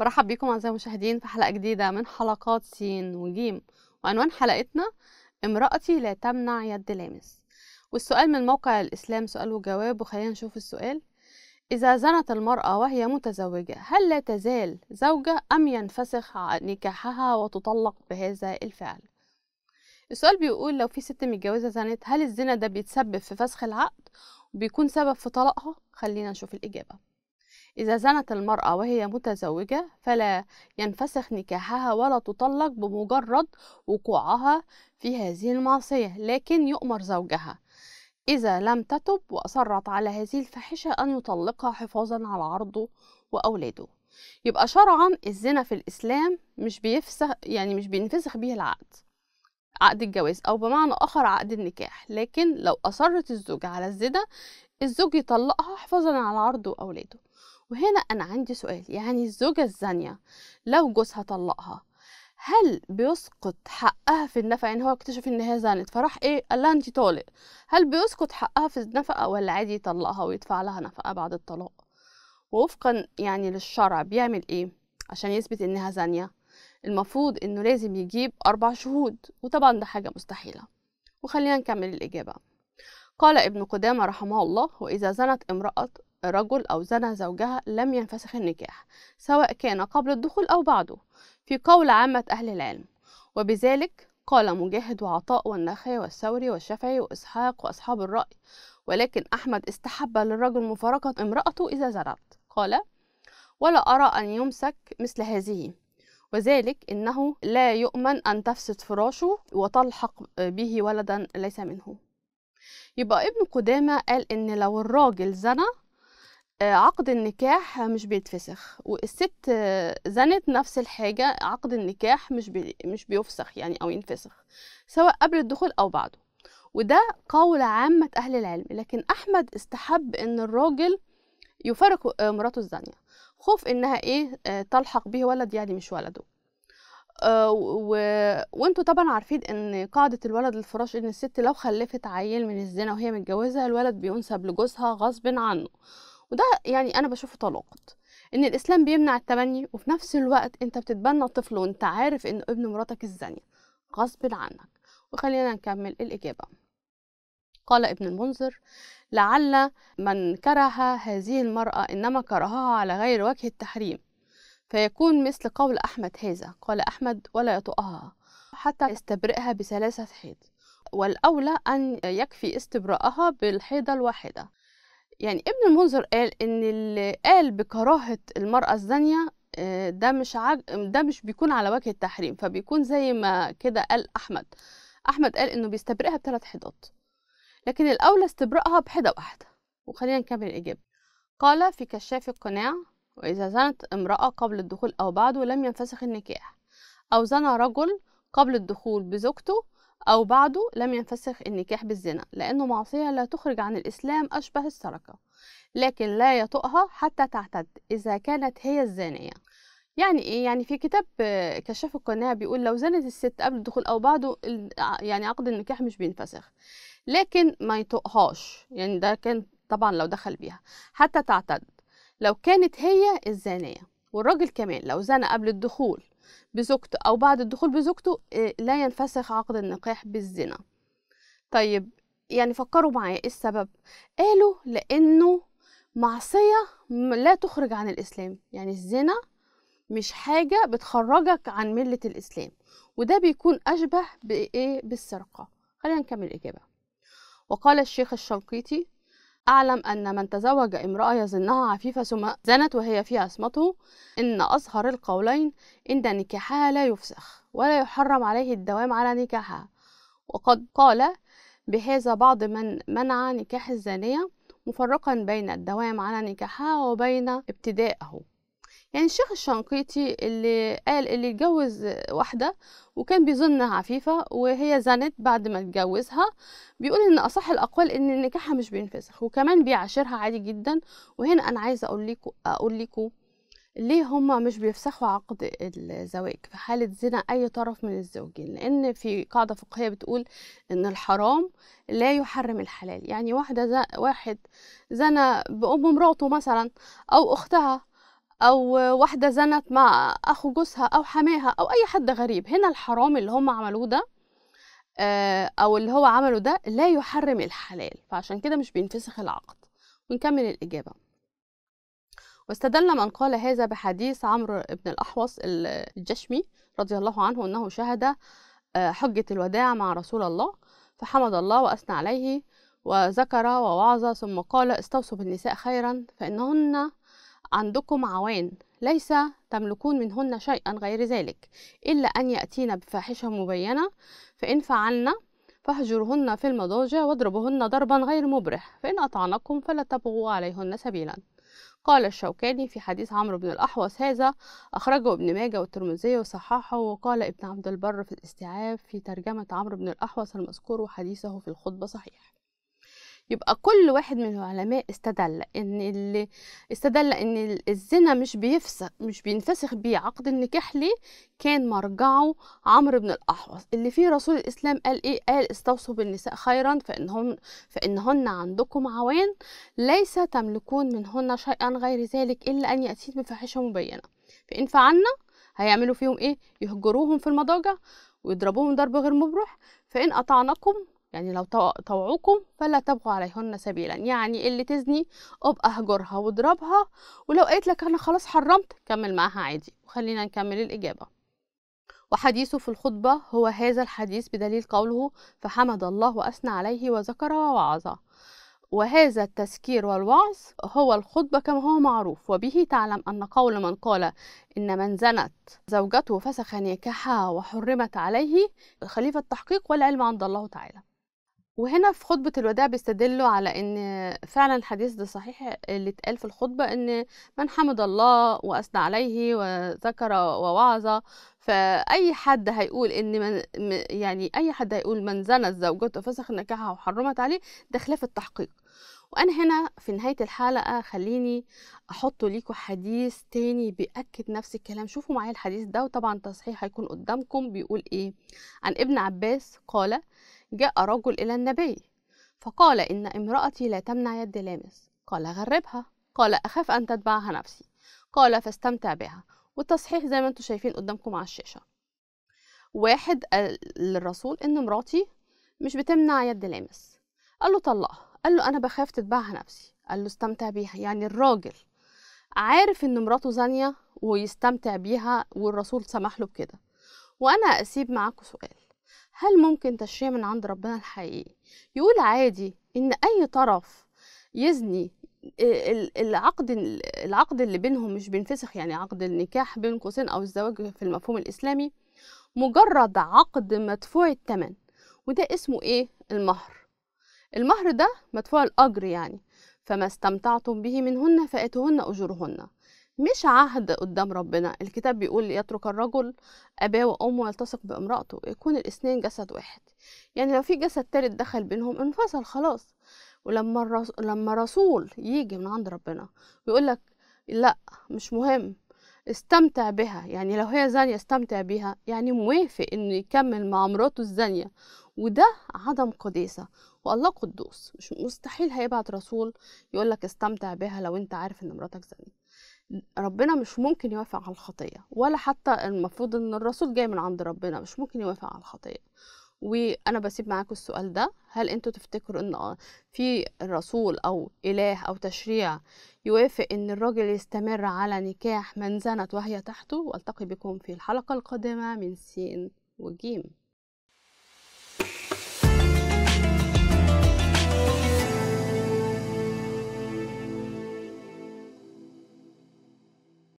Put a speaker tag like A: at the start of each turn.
A: مرحب بكم أعزائي المشاهدين في حلقة جديدة من حلقات سين وجيم وعنوان حلقتنا امرأتي لا تمنع يد لامس والسؤال من موقع الإسلام سؤال وجواب وخلينا نشوف السؤال إذا زنت المرأة وهي متزوجة هل لا تزال زوجة أم ينفسخ نكاحها وتطلق بهذا الفعل؟ السؤال بيقول لو في ست متجوزة زنت هل الزنا ده بيتسبب في فسخ العقد وبيكون سبب في طلاقها؟ خلينا نشوف الإجابة إذا زنت المرأة وهي متزوجة فلا ينفسخ نكاحها ولا تطلق بمجرد وقوعها في هذه المعصية لكن يؤمر زوجها إذا لم تتب وأصرت على هذه الفاحشة أن يطلقها حفاظا على عرضه وأولاده يبقى شرعا الزنا في الإسلام مش بيفسخ يعني مش بينفسخ به العقد عقد الجواز أو بمعنى آخر عقد النكاح لكن لو أصرت الزوجة على الزنا الزوج يطلقها حفاظا على عرضه وأولاده وهنا أنا عندي سؤال يعني الزوجة الزانية لو جوزها طلقها هل بيسقط حقها في النفقة يعني هو اكتشف ان هي زانت فراح ايه قال لها انت طالق هل بيسقط حقها في النفقة ولا عادي يطلقها ويدفع لها نفقة بعد الطلاق ووفقا يعني للشرع بيعمل ايه عشان يثبت انها زانية المفروض انه لازم يجيب اربع شهود وطبعا ده حاجة مستحيلة وخلينا نكمل الاجابة قال ابن قدامة رحمه الله وإذا زنت امرأة رجل أو زنى زوجها لم ينفسخ النكاح سواء كان قبل الدخول أو بعده في قول عامة أهل العلم وبذلك قال مجاهد وعطاء والنخعي والثوري والشافعي وإسحاق وأصحاب الرأي ولكن أحمد استحب للرجل مفارقة امرأته إذا زرعت قال ولا أرى أن يمسك مثل هذه وذلك إنه لا يؤمن أن تفسد فراشه وتلحق به ولدا ليس منه يبقى ابن قدامة قال إن لو الراجل زنى عقد النكاح مش بيتفسخ والست زنت نفس الحاجة عقد النكاح مش بي مش بيفسخ يعني أو ينفسخ سواء قبل الدخول أو بعده وده قول عامة أهل العلم لكن أحمد استحب إن الراجل يفارق مراته الزانية خوف إنها إيه تلحق به ولد يعني مش ولده آه، و... وانتوا طبعا عارفين ان قاعدة الولد للفراش ان الست لو خلفت عيل من الزنا وهي متجوزة الولد بينسب لجوزها غصب عنه وده يعني انا بشوفه تناقض ان الاسلام بيمنع التبني وفي نفس الوقت انت بتتبنى طفل وانت عارف ان ابن مراتك الزانيه غصب عنك وخلينا نكمل الاجابه قال ابن المنذر لعل من كره هذه المرأة إنما كرهها على غير وجه التحريم فيكون مثل قول أحمد هذا قال أحمد ولا يطؤها حتى يستبرئها بثلاثة حيض والأولى أن يكفي استبراءها بالحيضة الواحدة يعني ابن المنذر قال ان اللي قال بكراهه المراه الزانيه آه، ده مش عج... ده مش بيكون على وجه التحريم فبيكون زي ما كده قال احمد احمد قال انه بيستبرئها بثلاث حيضات لكن الاولى استبرائها بحيضه واحده وخلينا نكمل الاجابه قال في كشاف القناع واذا زنت امراه قبل الدخول او بعده لم ينفسخ النكاح او زنى رجل قبل الدخول بزوجته أو بعده لم ينفسخ النكاح بالزنا لأنه معصية لا تخرج عن الإسلام أشبه السرقة لكن لا يطؤها حتى تعتد إذا كانت هي الزانية يعني إيه؟ يعني في كتاب كشاف القناع بيقول لو زنت الست قبل الدخول أو بعده يعني عقد النكاح مش بينفسخ لكن ما يطؤهاش يعني ده كان طبعا لو دخل بيها حتى تعتد لو كانت هي الزانية والراجل كمان لو زنى قبل الدخول بزوجته أو بعد الدخول بزوجته آه، لا ينفسخ عقد النكاح بالزنا طيب يعني فكروا معايا ايه السبب قالوا لأنه معصية لا تخرج عن الإسلام يعني الزنا مش حاجة بتخرجك عن ملة الإسلام وده بيكون أشبه بإيه بالسرقة خلينا نكمل الإجابة وقال الشيخ الشنقيطي أعلم أن من تزوج امرأة يظنها عفيفة ثم زنت وهي في عصمته إن أصهر القولين إن نكاحها لا يفسخ ولا يحرم عليه الدوام على نكاحها وقد قال بهذا بعض من منع نكاح الزانية مفرقا بين الدوام على نكاحها وبين ابتدائه يعني الشيخ الشنقيطي اللي قال اللي اتجوز واحدة وكان بيظنها عفيفة وهي زنت بعد ما اتجوزها بيقول ان اصح الاقوال ان نكاحها مش بينفسخ وكمان بيعاشرها عادي جدا وهنا انا عايزة اقول لكم اقول لكم ليه هما مش بيفسخوا عقد الزواج في حالة زنا أي طرف من الزوجين لأن في قاعدة فقهية بتقول إن الحرام لا يحرم الحلال يعني واحدة زن واحد زنا بأم مراته مثلا أو أختها او واحده زنت مع اخ جوزها او حماها او اي حد غريب هنا الحرام اللي هم عملوه ده آه، او اللي هو عمله ده لا يحرم الحلال فعشان كده مش بينفسخ العقد ونكمل الاجابه واستدل من قال هذا بحديث عمرو بن الاحوص الجشمي رضي الله عنه انه شهد آه، حجه الوداع مع رسول الله فحمد الله واثنى عليه وذكر ووعظ ثم قال استوصوا بالنساء خيرا فانهن عندكم عوان ليس تملكون منهن شيئا غير ذلك إلا أن يأتين بفاحشة مبينة فإن فعلنا فاهجرهن في المضاجع واضربهن ضربا غير مبرح فإن أطعنكم فلا تبغوا عليهن سبيلا قال الشوكاني في حديث عمرو بن الأحوص هذا أخرجه ابن ماجه والترمذي وصححه وقال ابن عبد البر في الاستيعاب في ترجمة عمرو بن الأحوص المذكور وحديثه في الخطبة صحيح يبقى كل واحد من العلماء استدل ان اللي استدل ان الزنا مش بيفسخ مش بينفسخ بيه عقد النكاح ليه كان مرجعه عمرو بن الاحوص اللي فيه رسول الاسلام قال ايه قال استوصوا بالنساء خيرا فانهم فانهن عندكم عوان ليس تملكون منهن شيئا غير ذلك الا ان ياتين بفاحشه مبينه فان فعلنا هيعملوا فيهم ايه يهجروهم في المضاجع ويضربوهم ضرب غير مبرح فان اطعنكم يعني لو طوعوكم فلا تبغوا عليهن سبيلا يعني اللي تزني ابقى اهجرها واضربها ولو قالت لك انا خلاص حرمت كمل معاها عادي وخلينا نكمل الاجابه وحديثه في الخطبه هو هذا الحديث بدليل قوله فحمد الله واثنى عليه وذكر ووعظ وهذا التذكير والوعظ هو الخطبة كما هو معروف وبه تعلم أن قول من قال إن من زنت زوجته فسخ نكاحها وحرمت عليه الخليفة التحقيق والعلم عند الله تعالى وهنا في خطبة الوداع بيستدلوا على إن فعلا الحديث ده صحيح اللي اتقال في الخطبة إن من حمد الله وأثنى عليه وذكر ووعظ فأي حد هيقول إن من يعني أي حد هيقول من زنت زوجته فسخ نكاحها وحرمت عليه ده خلاف التحقيق وأنا هنا في نهاية الحلقة خليني أحط ليكوا حديث تاني بيأكد نفس الكلام شوفوا معايا الحديث ده وطبعا تصحيح هيكون قدامكم بيقول إيه عن ابن عباس قال جاء رجل إلى النبي فقال إن امرأتي لا تمنع يد لامس قال غربها قال أخاف أن تتبعها نفسي قال فاستمتع بها والتصحيح زي ما انتم شايفين قدامكم على الشاشة واحد قال للرسول إن مراتي مش بتمنع يد لامس قال له طلقها قال له أنا بخاف تتبعها نفسي قال له استمتع بيها يعني الراجل عارف إن مراته زانية ويستمتع بيها والرسول سمح له بكده وأنا أسيب معاكم سؤال هل ممكن تشريع من عند ربنا الحقيقي يقول عادي ان اي طرف يزني آه، العقد العقد اللي بينهم مش بينفسخ يعني عقد النكاح بين قوسين او الزواج في المفهوم الاسلامي مجرد عقد مدفوع الثمن وده اسمه ايه المهر المهر ده مدفوع الاجر يعني فما استمتعتم به منهن فاتهن اجورهن مش عهد قدام ربنا الكتاب بيقول يترك الرجل أباه وأمه ويلتصق بامرأته يكون الاثنين جسد واحد يعني لو في جسد تالت دخل بينهم انفصل خلاص ولما لما رسول يجي من عند ربنا ويقول لك لا مش مهم استمتع بها يعني لو هي زانية استمتع بها يعني موافق انه يكمل مع مراته الزانية وده عدم قداسة والله قدوس مش مستحيل هيبعت رسول يقولك استمتع بها لو انت عارف ان مراتك زانية ربنا مش ممكن يوافق على الخطية ولا حتى المفروض ان الرسول جاي من عند ربنا مش ممكن يوافق على الخطية وانا بسيب معاكم السؤال ده هل انتوا تفتكروا ان آه، في رسول او اله او تشريع يوافق ان الراجل يستمر على نكاح من زنت وهي تحته والتقي بكم في الحلقة القادمة من سين وجيم